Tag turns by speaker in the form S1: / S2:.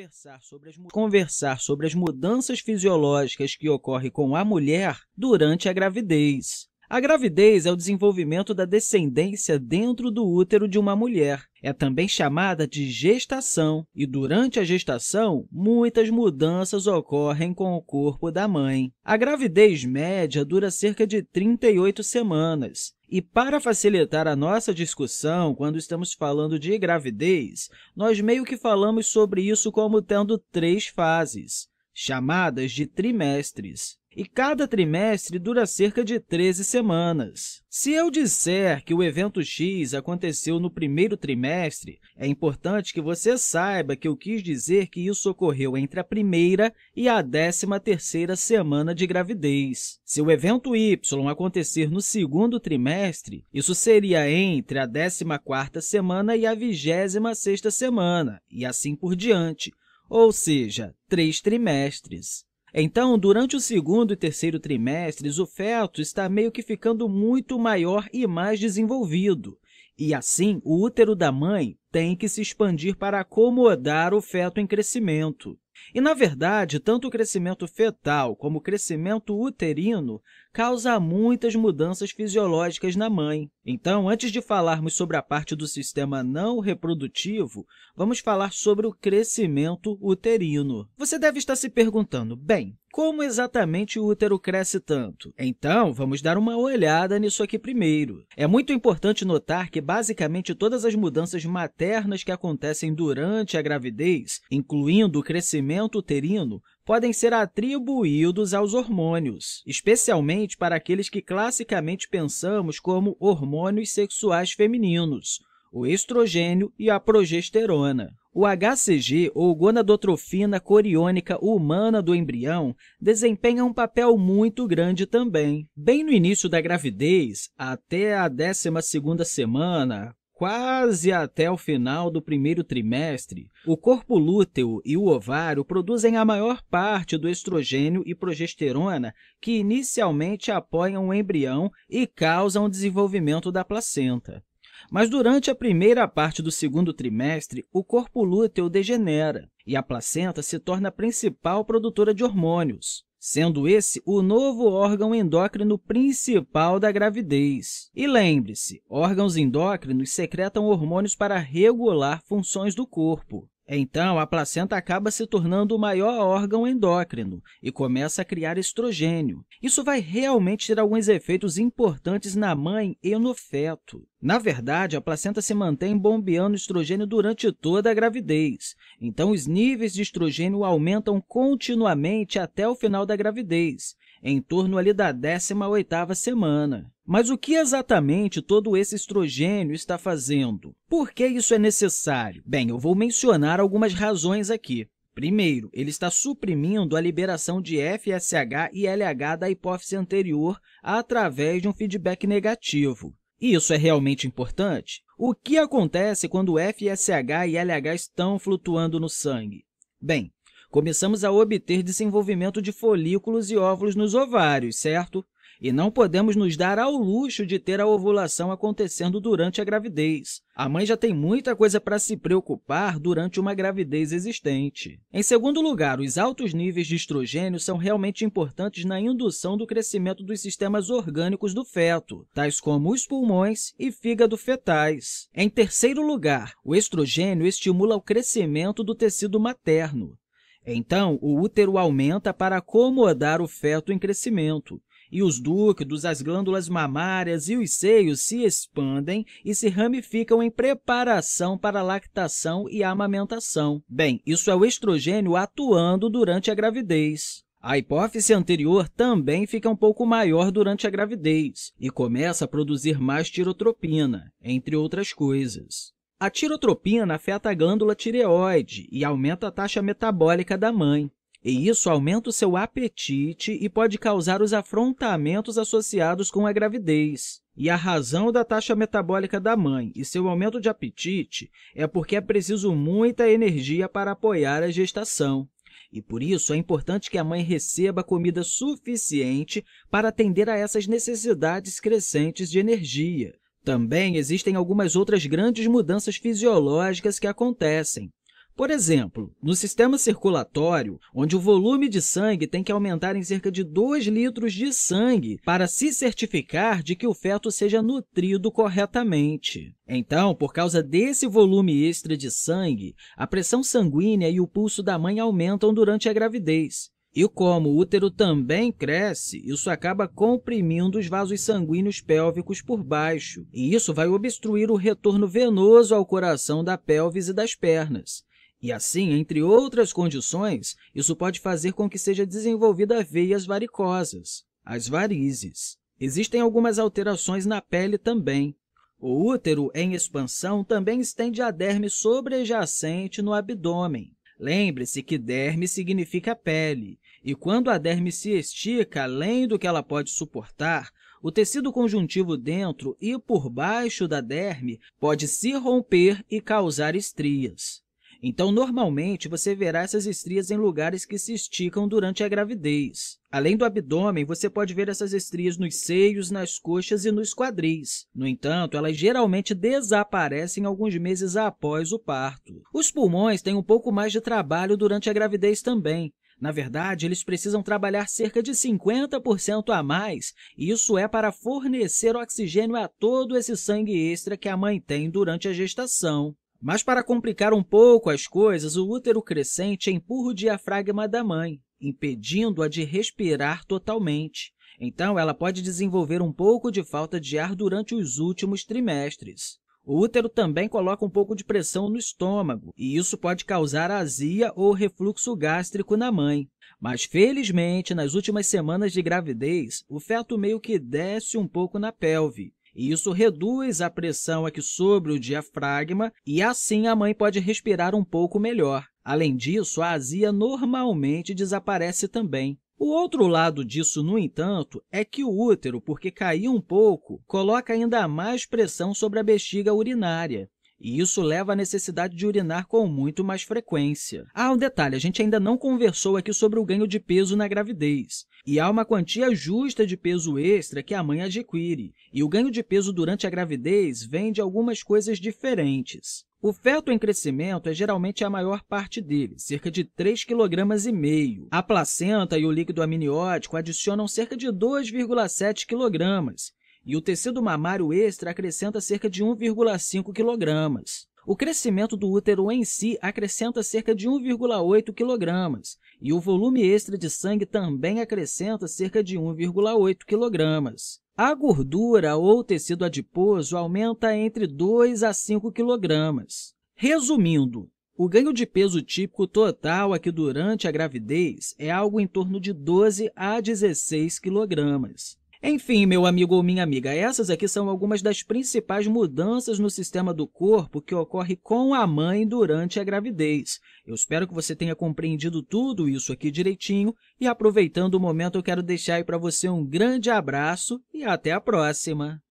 S1: conversar sobre as, conversar sobre as mudanças fisiológicas que ocorrem com a mulher durante a gravidez. A gravidez é o desenvolvimento da descendência dentro do útero de uma mulher. É também chamada de gestação, e durante a gestação, muitas mudanças ocorrem com o corpo da mãe. A gravidez média dura cerca de 38 semanas, e para facilitar a nossa discussão, quando estamos falando de gravidez, nós meio que falamos sobre isso como tendo três fases, chamadas de trimestres e cada trimestre dura cerca de 13 semanas. Se eu disser que o evento X aconteceu no primeiro trimestre, é importante que você saiba que eu quis dizer que isso ocorreu entre a primeira e a décima terceira semana de gravidez. Se o evento Y acontecer no segundo trimestre, isso seria entre a décima quarta semana e a vigésima sexta semana, e assim por diante, ou seja, três trimestres. Então, durante o segundo e terceiro trimestres, o feto está meio que ficando muito maior e mais desenvolvido, e, assim, o útero da mãe tem que se expandir para acomodar o feto em crescimento. E, na verdade, tanto o crescimento fetal como o crescimento uterino causa muitas mudanças fisiológicas na mãe. Então, antes de falarmos sobre a parte do sistema não reprodutivo, vamos falar sobre o crescimento uterino. Você deve estar se perguntando, bem, como exatamente o útero cresce tanto? Então, vamos dar uma olhada nisso aqui primeiro. É muito importante notar que, basicamente, todas as mudanças internas que acontecem durante a gravidez, incluindo o crescimento uterino, podem ser atribuídos aos hormônios, especialmente para aqueles que classicamente pensamos como hormônios sexuais femininos, o estrogênio e a progesterona. O HCG, ou gonadotrofina coriônica humana do embrião, desempenha um papel muito grande também. Bem no início da gravidez, até a 12ª semana, quase até o final do primeiro trimestre, o corpo lúteo e o ovário produzem a maior parte do estrogênio e progesterona que inicialmente apoiam o embrião e causam o desenvolvimento da placenta. Mas durante a primeira parte do segundo trimestre, o corpo lúteo degenera e a placenta se torna a principal produtora de hormônios sendo esse o novo órgão endócrino principal da gravidez. E lembre-se, órgãos endócrinos secretam hormônios para regular funções do corpo. Então, a placenta acaba se tornando o maior órgão endócrino e começa a criar estrogênio. Isso vai realmente ter alguns efeitos importantes na mãe e no feto. Na verdade, a placenta se mantém bombeando estrogênio durante toda a gravidez. Então, os níveis de estrogênio aumentam continuamente até o final da gravidez, em torno ali da 18ª semana. Mas o que exatamente todo esse estrogênio está fazendo? Por que isso é necessário? Bem, eu vou mencionar algumas razões aqui. Primeiro, ele está suprimindo a liberação de FSH e LH da hipófise anterior através de um feedback negativo. E isso é realmente importante? O que acontece quando FSH e LH estão flutuando no sangue? Bem, começamos a obter desenvolvimento de folículos e óvulos nos ovários, certo? e não podemos nos dar ao luxo de ter a ovulação acontecendo durante a gravidez. A mãe já tem muita coisa para se preocupar durante uma gravidez existente. Em segundo lugar, os altos níveis de estrogênio são realmente importantes na indução do crescimento dos sistemas orgânicos do feto, tais como os pulmões e fígado fetais. Em terceiro lugar, o estrogênio estimula o crescimento do tecido materno. Então, o útero aumenta para acomodar o feto em crescimento, e os ductos, as glândulas mamárias e os seios se expandem e se ramificam em preparação para a lactação e a amamentação. Bem, isso é o estrogênio atuando durante a gravidez. A hipófise anterior também fica um pouco maior durante a gravidez e começa a produzir mais tirotropina, entre outras coisas. A tirotropina afeta a glândula tireoide e aumenta a taxa metabólica da mãe e isso aumenta o seu apetite e pode causar os afrontamentos associados com a gravidez. E a razão da taxa metabólica da mãe e seu aumento de apetite é porque é preciso muita energia para apoiar a gestação. E, por isso, é importante que a mãe receba comida suficiente para atender a essas necessidades crescentes de energia. Também existem algumas outras grandes mudanças fisiológicas que acontecem, por exemplo, no sistema circulatório, onde o volume de sangue tem que aumentar em cerca de 2 litros de sangue para se certificar de que o feto seja nutrido corretamente. Então, por causa desse volume extra de sangue, a pressão sanguínea e o pulso da mãe aumentam durante a gravidez. E como o útero também cresce, isso acaba comprimindo os vasos sanguíneos pélvicos por baixo, e isso vai obstruir o retorno venoso ao coração da pelvis e das pernas. E assim, entre outras condições, isso pode fazer com que seja desenvolvida veias varicosas, as varizes. Existem algumas alterações na pele também. O útero em expansão também estende a derme sobrejacente no abdômen. Lembre-se que derme significa pele, e quando a derme se estica além do que ela pode suportar, o tecido conjuntivo dentro e por baixo da derme pode se romper e causar estrias. Então, normalmente, você verá essas estrias em lugares que se esticam durante a gravidez. Além do abdômen, você pode ver essas estrias nos seios, nas coxas e nos quadris. No entanto, elas geralmente desaparecem alguns meses após o parto. Os pulmões têm um pouco mais de trabalho durante a gravidez também. Na verdade, eles precisam trabalhar cerca de 50% a mais, e isso é para fornecer oxigênio a todo esse sangue extra que a mãe tem durante a gestação. Mas, para complicar um pouco as coisas, o útero crescente empurra o diafragma da mãe, impedindo-a de respirar totalmente. Então, ela pode desenvolver um pouco de falta de ar durante os últimos trimestres. O útero também coloca um pouco de pressão no estômago, e isso pode causar azia ou refluxo gástrico na mãe. Mas, felizmente, nas últimas semanas de gravidez, o feto meio que desce um pouco na pelve, e isso reduz a pressão aqui sobre o diafragma e, assim, a mãe pode respirar um pouco melhor. Além disso, a azia normalmente desaparece também. O outro lado disso, no entanto, é que o útero, porque caiu um pouco, coloca ainda mais pressão sobre a bexiga urinária, e isso leva à necessidade de urinar com muito mais frequência. Ah, um detalhe, a gente ainda não conversou aqui sobre o ganho de peso na gravidez. E há uma quantia justa de peso extra que a mãe adquire, e o ganho de peso durante a gravidez vem de algumas coisas diferentes. O feto em crescimento é geralmente a maior parte dele, cerca de 3,5 kg. A placenta e o líquido amniótico adicionam cerca de 2,7 kg, e o tecido mamário extra acrescenta cerca de 1,5 kg. O crescimento do útero em si acrescenta cerca de 1,8 kg, e o volume extra de sangue também acrescenta cerca de 1,8 kg. A gordura ou tecido adiposo aumenta entre 2 a 5 kg. Resumindo, o ganho de peso típico total aqui durante a gravidez é algo em torno de 12 a 16 quilogramas. Enfim, meu amigo ou minha amiga, essas aqui são algumas das principais mudanças no sistema do corpo que ocorre com a mãe durante a gravidez. Eu espero que você tenha compreendido tudo isso aqui direitinho e, aproveitando o momento, eu quero deixar aí para você um grande abraço e até a próxima!